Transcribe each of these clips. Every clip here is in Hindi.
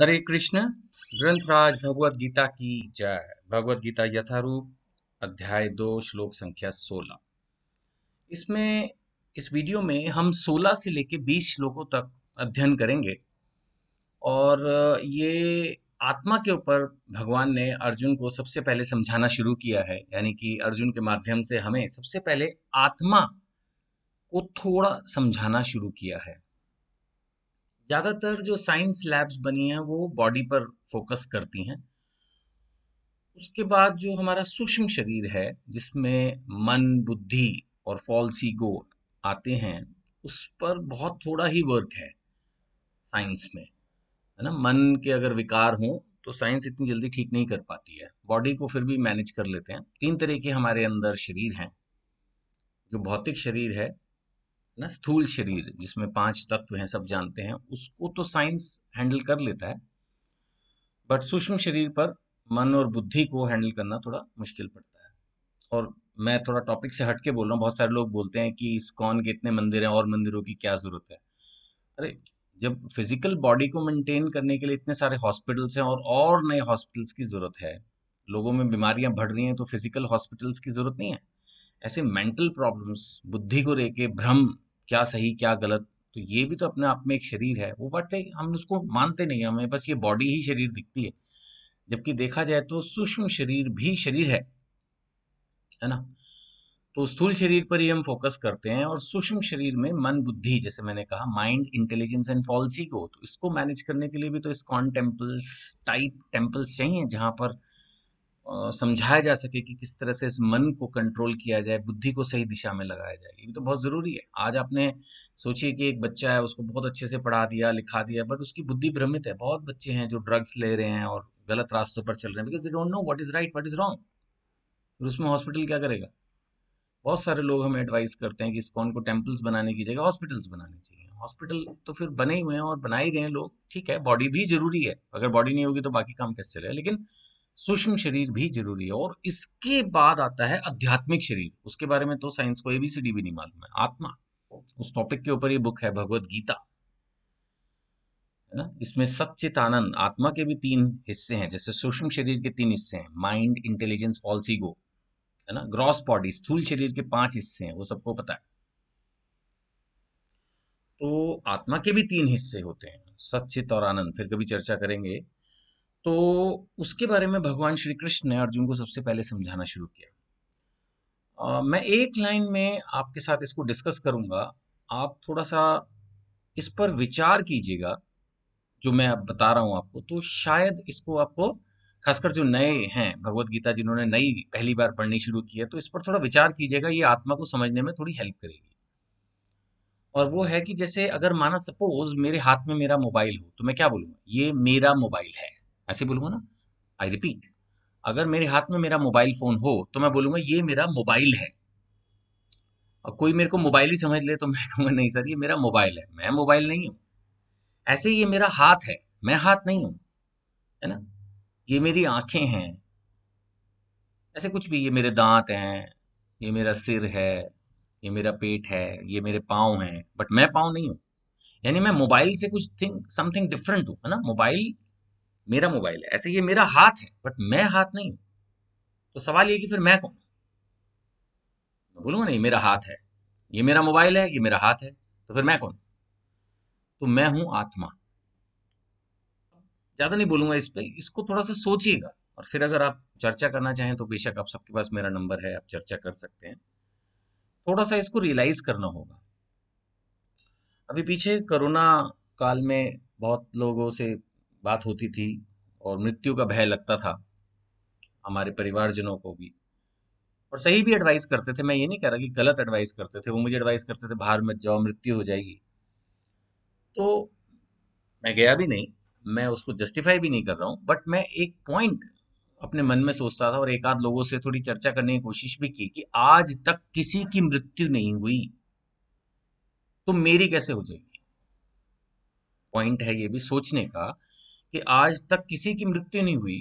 हरे कृष्ण ग्रंथराज भगवत गीता की जय भगवत गीता यथारूप अध्याय दो श्लोक संख्या सोलह इसमें इस वीडियो में हम सोलह से लेकर बीस श्लोकों तक अध्ययन करेंगे और ये आत्मा के ऊपर भगवान ने अर्जुन को सबसे पहले समझाना शुरू किया है यानी कि अर्जुन के माध्यम से हमें सबसे पहले आत्मा को थोड़ा समझाना शुरू किया है ज़्यादातर जो साइंस लैब्स बनी हैं वो बॉडी पर फोकस करती हैं उसके बाद जो हमारा सूक्ष्म शरीर है जिसमें मन बुद्धि और फॉल्सी गो आते हैं उस पर बहुत थोड़ा ही वर्क है साइंस में है ना मन के अगर विकार हों तो साइंस इतनी जल्दी ठीक नहीं कर पाती है बॉडी को फिर भी मैनेज कर लेते हैं तीन तरह के हमारे अंदर शरीर हैं जो भौतिक शरीर है ना स्थूल शरीर जिसमें पांच तत्व हैं सब जानते हैं उसको तो साइंस हैंडल कर लेता है बट सूक्ष्म शरीर पर मन और बुद्धि को हैंडल करना थोड़ा मुश्किल पड़ता है और मैं थोड़ा टॉपिक से हट के बोल रहा हूँ बहुत सारे लोग बोलते हैं कि इस कौन के इतने मंदिर हैं और मंदिरों की क्या ज़रूरत है अरे जब फिजिकल बॉडी को मेंटेन करने के लिए इतने सारे हॉस्पिटल्स हैं और और नए हॉस्पिटल्स की ज़रूरत है लोगों में बीमारियां बढ़ रही हैं तो फिजिकल हॉस्पिटल्स की ज़रूरत नहीं है ऐसे मेंटल प्रॉब्लम्स बुद्धि को लेके भ्रम क्या सही क्या गलत तो ये भी तो अपने आप में एक शरीर है वो बट हम उसको मानते नहीं हमें बस ये बॉडी ही शरीर दिखती है जबकि देखा जाए तो सूक्ष्म शरीर भी शरीर है है ना तो स्थूल शरीर पर ही हम फोकस करते हैं और सूक्ष्म शरीर में मन बुद्धि जैसे मैंने कहा माइंड इंटेलिजेंस एंड पॉलिसी को तो इसको मैनेज करने के लिए भी तो इस्कॉन टेम्पल्स टाइप टेम्पल्स चाहिए जहाँ पर समझाया जा सके कि किस तरह से इस मन को कंट्रोल किया जाए बुद्धि को सही दिशा में लगाया जाए ये तो बहुत ज़रूरी है आज आपने सोचिए कि एक बच्चा है उसको बहुत अच्छे से पढ़ा दिया लिखा दिया बट उसकी बुद्धि भ्रमित है बहुत बच्चे हैं जो ड्रग्स ले रहे हैं और गलत रास्तों पर चल रहे हैं because they don't know what is right what is wrong फिर उसमें हॉस्पिटल क्या करेगा बहुत सारे लोग हमें एडवाइस करते हैं कि कौन को टेम्पल्स बनाने की जगह हॉस्पिटल्स बनाने चाहिए हॉस्पिटल तो फिर बने हुए हैं और बना ही रहे हैं लोग ठीक है बॉडी भी जरूरी है अगर बॉडी नहीं होगी तो बाकी काम कैसे चलेगा लेकिन सूक्ष्म शरीर भी जरूरी है और इसके बाद आता है आध्यात्मिक शरीर उसके बारे में तो साइंस को एबीसीडी भी नहीं मालूम है आत्मा उस टॉपिक के ऊपर ये बुक है भगवत गीता है ना इसमें सचित आनंद आत्मा के भी तीन हिस्से हैं जैसे सूक्ष्म शरीर के तीन हिस्से हैं माइंड इंटेलिजेंस फॉल्सीगो है ना ग्रॉस बॉडी स्थूल शरीर के पांच हिस्से हैं वो सबको पता है तो आत्मा के भी तीन हिस्से होते हैं सचित और आनंद फिर कभी चर्चा करेंगे तो उसके बारे में भगवान श्री कृष्ण ने अर्जुन को सबसे पहले समझाना शुरू किया आ, मैं एक लाइन में आपके साथ इसको डिस्कस करूंगा आप थोड़ा सा इस पर विचार कीजिएगा जो मैं अब बता रहा हूं आपको तो शायद इसको आपको खासकर जो नए हैं भगवत गीता जिन्होंने नई पहली बार पढ़नी शुरू की है तो इस पर थोड़ा विचार कीजिएगा ये आत्मा को समझने में थोड़ी हेल्प करेगी और वो है कि जैसे अगर माना सपोज मेरे हाथ में मेरा मोबाइल हो तो मैं क्या बोलूंगा ये मेरा मोबाइल है ऐसे बोलूंगा ना आई रिपीट अगर मेरे हाथ में मेरा मोबाइल फ़ोन हो तो मैं बोलूंगा ये मेरा मोबाइल है और कोई मेरे को मोबाइल ही समझ ले तो मैं कहूंगा नहीं सर ये मेरा मोबाइल है मैं मोबाइल नहीं हूं ऐसे ये मेरा हाथ है मैं हाथ नहीं हूं है ना ये मेरी आंखें हैं ऐसे कुछ भी ये मेरे दांत हैं ये मेरा सिर है ये मेरा पेट है ये मेरे पाँव हैं बट मैं पाँव नहीं हूँ यानी मैं मोबाइल से कुछ थिंग समथिंग डिफरेंट हूँ है ना मोबाइल मेरा मोबाइल है ऐसे ये मेरा हाथ है बट मैं हाथ नहीं हूं तो सवाल ये कि फिर मैं कौन मैं बोलूंगा नहीं मेरा हाथ है ये मेरा मोबाइल है ये मेरा हाथ है तो फिर मैं कौन तो मैं हूं आत्मा ज्यादा नहीं बोलूंगा इस पर इसको थोड़ा सा सोचिएगा और फिर अगर आप चर्चा करना चाहें तो बेशक आप सबके पास मेरा नंबर है आप चर्चा कर सकते हैं थोड़ा सा इसको रियलाइज करना होगा अभी पीछे कोरोना काल में बहुत लोगों से बात होती थी और मृत्यु का भय लगता था हमारे परिवारजनों को भी और सही भी एडवाइस करते थे मैं ये नहीं कह रहा कि गलत एडवाइस करते थे वो मुझे एडवाइस करते थे बाहर मत जाओ मृत्यु हो जाएगी तो मैं गया भी नहीं मैं उसको जस्टिफाई भी नहीं कर रहा हूँ बट मैं एक पॉइंट अपने मन में सोचता था और एक आध लोगों से थोड़ी चर्चा करने की कोशिश भी की कि आज तक किसी की मृत्यु नहीं हुई तो मेरी कैसे हो जाएगी पॉइंट है ये भी सोचने का कि आज तक किसी की मृत्यु नहीं हुई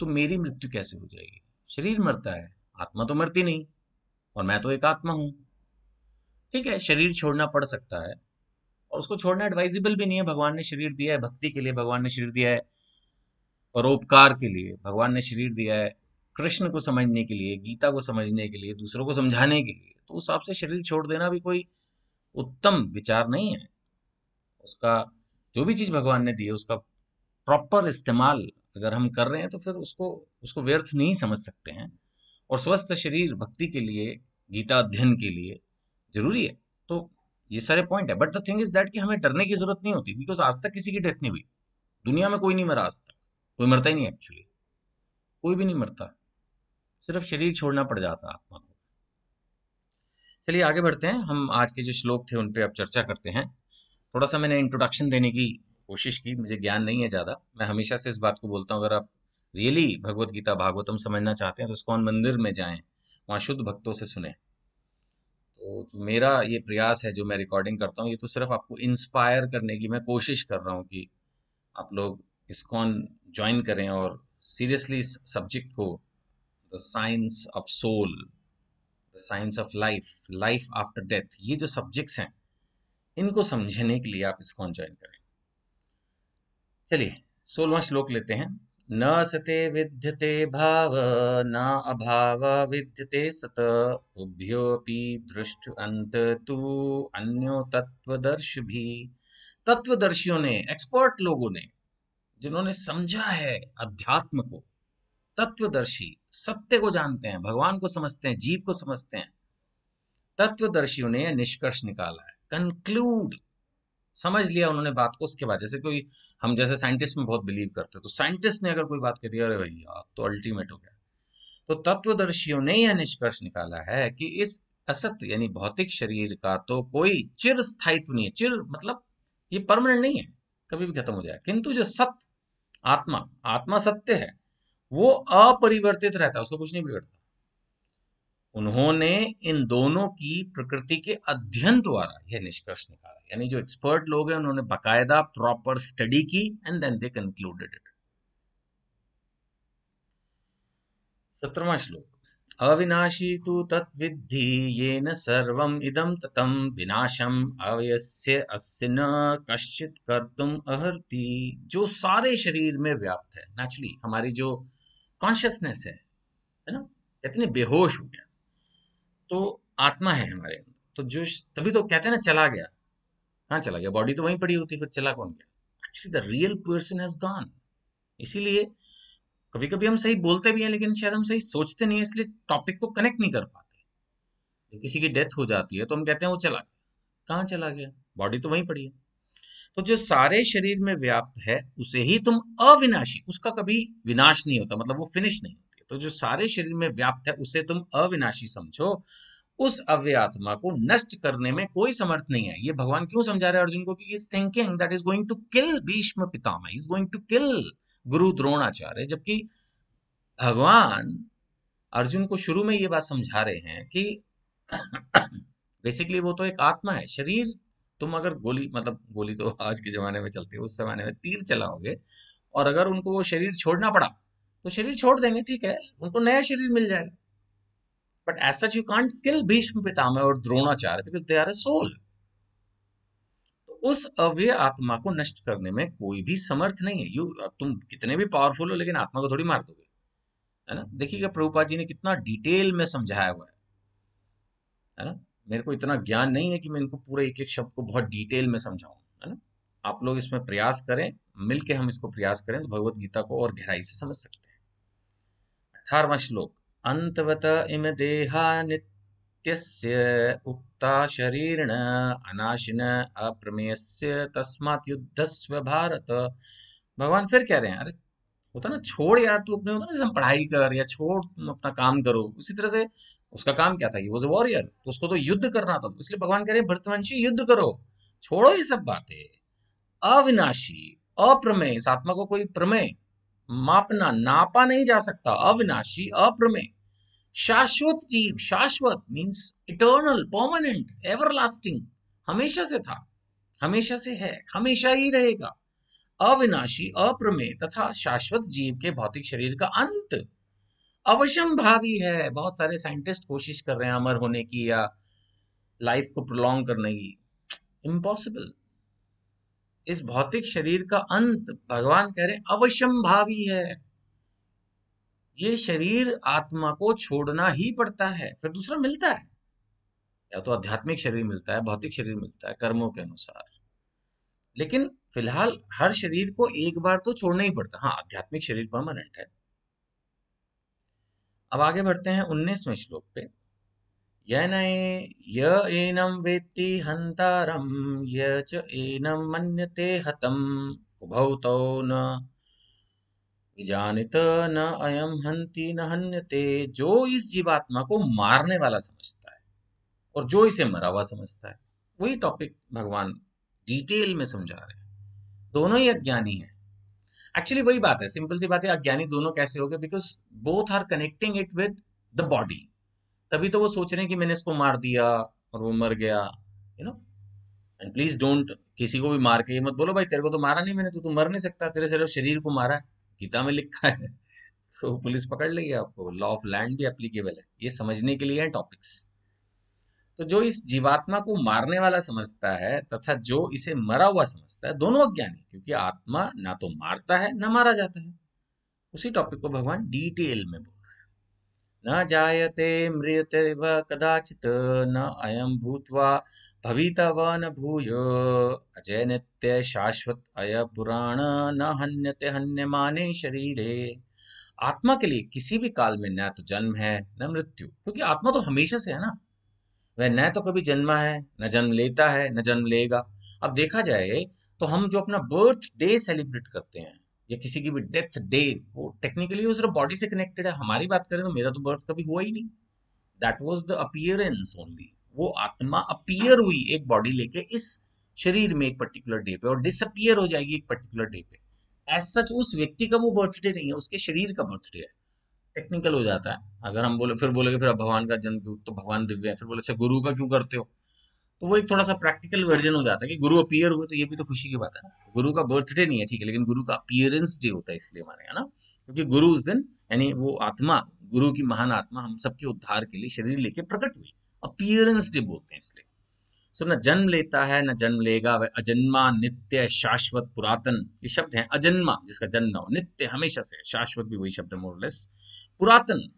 तो मेरी मृत्यु कैसे हो जाएगी शरीर मरता है आत्मा तो मरती नहीं और मैं तो एक आत्मा हूं ठीक है शरीर छोड़ना पड़ सकता है और उसको छोड़ना एडवाइजेबल भी नहीं है भगवान ने शरीर दिया है भक्ति के लिए भगवान ने शरीर दिया है परोपकार के लिए भगवान ने शरीर दिया है कृष्ण को समझने के लिए गीता को समझने के लिए दूसरों को समझाने के लिए तो उस हिसाब से शरीर छोड़ देना भी कोई उत्तम विचार नहीं है उसका जो भी चीज भगवान ने दी है उसका प्रॉपर इस्तेमाल अगर हम कर रहे हैं तो फिर उसको उसको व्यर्थ नहीं समझ सकते हैं और स्वस्थ शरीर भक्ति के लिए गीता अध्ययन के लिए जरूरी है तो ये सारे पॉइंट है but the thing is that कि हमें डरने की जरूरत नहीं होती बिकॉज आज तक किसी की डेथ नहीं हुई दुनिया में कोई नहीं मरा आज तक कोई मरता ही नहीं एक्चुअली कोई भी नहीं मरता सिर्फ शरीर छोड़ना पड़ जाता आत्मा को चलिए आगे बढ़ते हैं हम आज के जो श्लोक थे उन पर अब चर्चा करते हैं थोड़ा सा मैंने इंट्रोडक्शन देने की कोशिश की मुझे ज्ञान नहीं है ज़्यादा मैं हमेशा से इस बात को बोलता हूँ अगर आप रियली भगवत गीता भागवतम समझना चाहते हैं तो इसको मंदिर में जाएं वहाँ शुद्ध भक्तों से सुने तो, तो मेरा ये प्रयास है जो मैं रिकॉर्डिंग करता हूँ ये तो सिर्फ आपको इंस्पायर करने की मैं कोशिश कर रहा हूँ कि आप लोग इसकॉन ज्वाइन करें और सीरियसली इस सब्जेक्ट को the science of soul the science of life life after death ये जो सब्जेक्ट्स हैं इनको समझने के लिए आप इसकॉन ज्वाइन करें चलिए सोलवा श्लोक लेते हैं न सते विद्यते भाव न अभाव विद्यते सत उभ्योपी दृष्ट अंत तु अन्यो तत्वदर्श भी तत्वदर्शियों ने एक्सपर्ट लोगों ने जिन्होंने समझा है अध्यात्म को तत्वदर्शी सत्य को जानते हैं भगवान को समझते हैं जीव को समझते हैं तत्वदर्शियों ने निष्कर्ष निकाला है कंक्लूड समझ लिया उन्होंने बात को उसके बाद जैसे कोई हम जैसे साइंटिस्ट में बहुत बिलीव करते हैं तो साइंटिस्ट ने अगर कोई बात कह दिया अरे भाई आप तो अल्टीमेट हो गया तो तत्वदर्शियों ने यह निष्कर्ष निकाला है कि इस असत्य यानी भौतिक शरीर का तो कोई चिर स्थायित्व नहीं है चिर मतलब ये परमानेंट नहीं है कभी भी खत्म हो जाए किंतु जो सत्य आत्मा आत्मा सत्य है वो अपरिवर्तित रहता है उसको कुछ नहीं बिगड़ता उन्होंने इन दोनों की प्रकृति के अध्ययन द्वारा यह निष्कर्ष निकाला यानी जो एक्सपर्ट लोग हैं उन्होंने बकायदा प्रॉपर स्टडी की and then they concluded it सत्रवा श्लोक अविनाशी तो तत्विद्धि ये नर्व इदम ततम विनाशम अवयस्य अस्य न कश्चित तुम अहर्ति जो सारे शरीर में व्याप्त है नेचुरली हमारी जो कॉन्शियसनेस है है ना इतने बेहोश हो गया तो आत्मा है हमारे अंदर तो जो तभी तो कहते हैं ना चला गया कहाँ चला गया बॉडी तो वहीं पड़ी होती फिर चला कौन गया actually the real person has gone इसीलिए कभी कभी हम सही बोलते भी हैं लेकिन शायद हम सही सोचते नहीं है इसलिए टॉपिक को कनेक्ट नहीं कर पाते जब किसी की डेथ हो जाती है तो हम कहते हैं वो चला गया कहाँ चला गया बॉडी तो वहीं पड़ी है तो जो सारे शरीर में व्याप्त है उसे ही तुम अविनाशी उसका कभी विनाश नहीं होता मतलब वो फिनिश नहीं होता तो जो सारे शरीर में व्याप्त है उसे तुम अविनाशी समझो उस अव्य आत्मा को नष्ट करने में कोई समर्थ नहीं है ये भगवान क्यों समझा रहे हैं अर्जुन को कि इस thinking that is going to kill Bhishma Pitamah is going to kill Guru Dronacharya जबकि भगवान अर्जुन को शुरू में ये बात समझा रहे हैं कि बेसिकली वो तो एक आत्मा है शरीर तुम अगर गोली मतलब गोली तो आज के जमाने में चलती है उस जमाने में तीर चलाओगे और अगर उनको वो शरीर छोड़ना पड़ा तो शरीर छोड़ देंगे ठीक है उनको नया शरीर मिल जाएगा but as such you can't kill Bhishma Pitamah और Dronacharya because they are a soul उस अव्य आत्मा को नष्ट करने में कोई भी समर्थ नहीं है यू तुम कितने भी पावरफुल हो लेकिन आत्मा को थोड़ी मार दोगे है ना देखिएगा प्रभुपाद जी ने कितना डिटेल में समझाया हुआ है है ना मेरे को इतना ज्ञान नहीं है कि मैं इनको पूरे एक एक शब्द को बहुत डिटेल में समझाऊं है ना आप लोग इसमें प्रयास करें मिलके हम इसको प्रयास करें तो भगवत गीता को और गहराई से समझ सकते हैं अठारवा श्लोक अंतवत इम देहा नित्यस्य उक्ता शरीरण अनाशिन अप्रमेयस्य तस्मात् युद्धस्व भारत भगवान फिर कह रहे हैं अरे होता ना छोड़ यार तू अपने होता ना जैसे पढ़ाई कर या छोड़ तुम अपना काम करो उसी तरह से उसका काम क्या था ही वॉज वॉरियर तो उसको तो युद्ध करना था इसलिए भगवान कह रहे हैं भरतवंशी युद्ध करो छोड़ो ये सब बातें अविनाशी अप्रमेय इस आत्मा को कोई प्रमेय मापना नापा नहीं जा सकता अविनाशी अप्रमेय शाश्वत जीव शाश्वत मीन्स इटर्नल परमानेंट एवरलास्टिंग हमेशा से था हमेशा से है हमेशा ही रहेगा अविनाशी अप्रमेय तथा शाश्वत जीव के भौतिक शरीर का अंत अवश्यम भावी है बहुत सारे साइंटिस्ट कोशिश कर रहे हैं अमर होने की या लाइफ को प्रोलॉन्ग करने की इम्पॉसिबल इस भौतिक शरीर का अंत भगवान कह रहे अवश्यम भावी है ये शरीर आत्मा को छोड़ना ही पड़ता है फिर दूसरा मिलता है या तो आध्यात्मिक शरीर मिलता है भौतिक शरीर मिलता है कर्मों के अनुसार लेकिन फिलहाल हर शरीर को एक बार तो छोड़ना ही पड़ता हाँ आध्यात्मिक शरीर परमानेंट है अब आगे बढ़ते हैं उन्नीसवें श्लोक पे यनै य एनं वेत्ति हन्तारं य च एनं मन्यते हतम् उभौ तौ न जानित न अयम हंति न हन्यते जो इस जीवात्मा को मारने वाला समझता है और जो इसे मरा हुआ समझता है वही टॉपिक भगवान डिटेल में समझा रहे हैं दोनों ही अज्ञानी है एक्चुअली वही बात है सिंपल सी बात है अज्ञानी दोनों कैसे हो गए because both are connecting it with the body तभी तो वो सोच रहे हैं कि मैंने इसको मार दिया और वो मर गया you know and please don't किसी को भी मार के ये मत बोलो भाई तेरे को तो मारा नहीं मैंने तो तू मर नहीं सकता तेरे सिर्फ शरीर को मारा है गीता में लिखा है तो पुलिस पकड़ लेगी आपको लॉ ऑफ लैंड भी एप्लीकेबल है ये समझने के लिए है टॉपिक्स तो जो इस जीवात्मा को मारने वाला समझता है तथा जो इसे मरा हुआ समझता है दोनों अज्ञानी क्योंकि आत्मा ना तो मारता है ना मारा जाता है उसी टॉपिक को भगवान डिटेल में बोल न जायते व कदाचित न अयम भूत्वा भवितव न भूय अजय नित्य शाश्वत अय पुराण न हन्यते माने शरीरे आत्मा के लिए किसी भी काल में न तो जन्म है न मृत्यु क्योंकि आत्मा तो हमेशा से है ना वह न तो कभी जन्मा है न जन्म लेता है न जन्म लेगा अब देखा जाए तो हम जो अपना बर्थडे सेलिब्रेट करते हैं या किसी की भी डेथ डे वो टेक्निकली वो सिर्फ बॉडी से कनेक्टेड है हमारी बात करें तो मेरा तो बर्थ कभी हुआ ही नहीं that was the appearance only वो आत्मा अपियर हुई एक बॉडी लेके इस शरीर में एक पर्टिकुलर डे पे और डिसअपियर हो जाएगी एक पर्टिकुलर डे पे एज सच उस व्यक्ति का वो बर्थडे नहीं है उसके शरीर का बर्थडे है टेक्निकल हो जाता है अगर हम बोले फिर बोलेगे फिर अब भगवान का जन्म क्यों तो भगवान दिव्य है फिर बोले अच्छा गुरु का क्यों करते हो तो वो एक थोड़ा सा प्रैक्टिकल वर्जन हो जाता है कि गुरु अपियर हुए तो ये भी तो खुशी की बात है गुरु का बर्थडे नहीं है ठीक है लेकिन गुरु का अपियरेंस डे होता है इसलिए हमारे है ना क्योंकि गुरु उस दिन यानी वो आत्मा गुरु की महान आत्मा हम सबके उद्धार के लिए शरीर लेके प्रकट हुई अपियरेंस डे बोलते हैं इसलिए सो ना न जन्म लेता है न जन्म लेगा वह अजन्मा नित्य शाश्वत पुरातन ये शब्द है अजन्मा जिसका जन्म हो नित्य हमेशा से शाश्वत भी वही शब्द मोरलेस पुरातन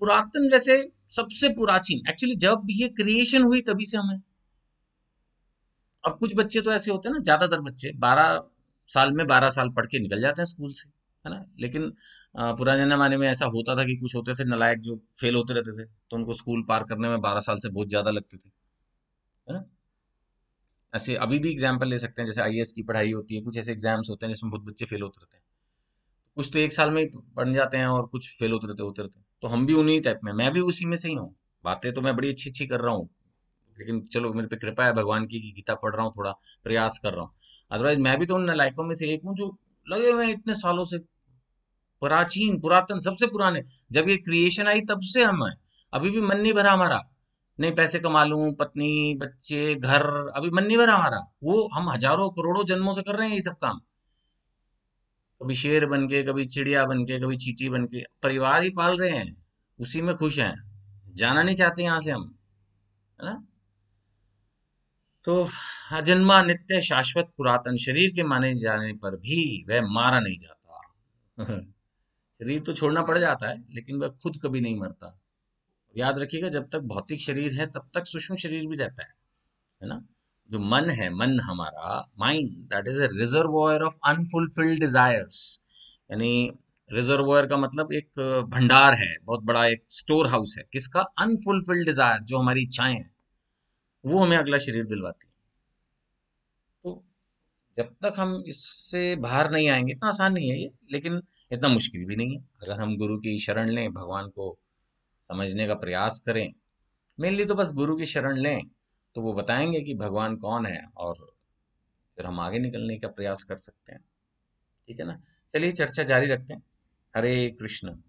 पुरातन वैसे सबसे प्राचीन एक्चुअली जब ये क्रिएशन हुई तभी से हमें अब कुछ बच्चे तो ऐसे होते हैं ना ज़्यादातर बच्चे बारह साल में बारह साल पढ़ के निकल जाते हैं स्कूल से है ना लेकिन पुराने जमाने में ऐसा होता था कि कुछ होते थे नलायक जो फेल होते रहते थे तो उनको स्कूल पार करने में बारह साल से बहुत ज़्यादा लगते थे है ना ऐसे अभी भी एग्जाम्पल ले सकते हैं जैसे आई की पढ़ाई होती है कुछ ऐसे एग्जाम्स होते हैं जिसमें बहुत बच्चे फेल होते रहते हैं कुछ तो एक साल में पढ़ जाते हैं और कुछ फेल होते रहते होते रहते हैं तो हम भी उन्हीं टाइप में मैं भी उसी में से ही हूँ बातें तो मैं बड़ी अच्छी अच्छी कर रहा हूँ लेकिन चलो मेरे पे कृपा है भगवान की गीता पढ़ रहा हूँ थोड़ा प्रयास कर रहा हूँ अदरवाइज मैं भी तो उन नलायकों में से एक हूँ जो लगे हुए हैं इतने सालों से प्राचीन पुरातन सबसे पुराने जब ये क्रिएशन आई तब से हम हैं अभी भी मन नहीं भरा हमारा नहीं पैसे कमा लू पत्नी बच्चे घर अभी मन नहीं भरा हमारा वो हम हजारों करोड़ों जन्मों से कर रहे हैं ये सब काम कभी शेर बन के कभी चिड़िया बन के कभी चीटी बन के परिवार ही पाल रहे हैं उसी में खुश हैं जाना नहीं चाहते यहाँ से हम है ना तो अजन्मा नित्य शाश्वत पुरातन शरीर के माने जाने पर भी वह मारा नहीं जाता शरीर तो छोड़ना पड़ जाता है लेकिन वह खुद कभी नहीं मरता याद रखिएगा जब तक भौतिक शरीर है तब तक सूक्ष्म शरीर भी रहता है है ना जो मन है मन हमारा mind that is a reservoir of unfulfilled desires यानी रिजर्वर का मतलब एक भंडार है बहुत बड़ा एक स्टोर हाउस है किसका अनफुलफिल्ड डिजायर जो हमारी इच्छाएं हैं वो हमें अगला शरीर दिलवाती है तो जब तक हम इससे बाहर नहीं आएंगे इतना आसान नहीं है ये लेकिन इतना मुश्किल भी नहीं है अगर हम गुरु की शरण लें भगवान को समझने का प्रयास करें मेनली तो बस गुरु की शरण लें तो वो बताएंगे कि भगवान कौन है और फिर हम आगे निकलने का प्रयास कर सकते हैं ठीक है ना चलिए चर्चा जारी रखते हैं हरे कृष्ण